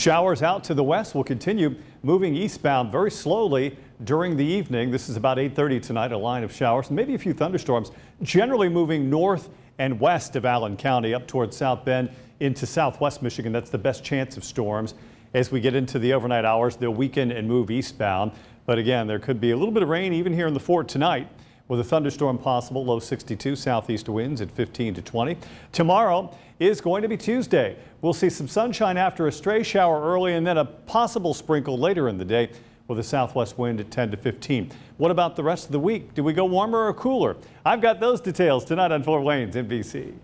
Showers out to the west will continue moving eastbound very slowly during the evening. This is about 830 tonight, a line of showers, maybe a few thunderstorms, generally moving north and west of Allen County up towards South Bend into southwest Michigan. That's the best chance of storms. As we get into the overnight hours, they'll weaken and move eastbound. But again, there could be a little bit of rain even here in the fort tonight with a thunderstorm possible, low 62, southeast winds at 15 to 20. Tomorrow is going to be Tuesday. We'll see some sunshine after a stray shower early and then a possible sprinkle later in the day with a southwest wind at 10 to 15. What about the rest of the week? Do we go warmer or cooler? I've got those details tonight on Four Wayne's NBC.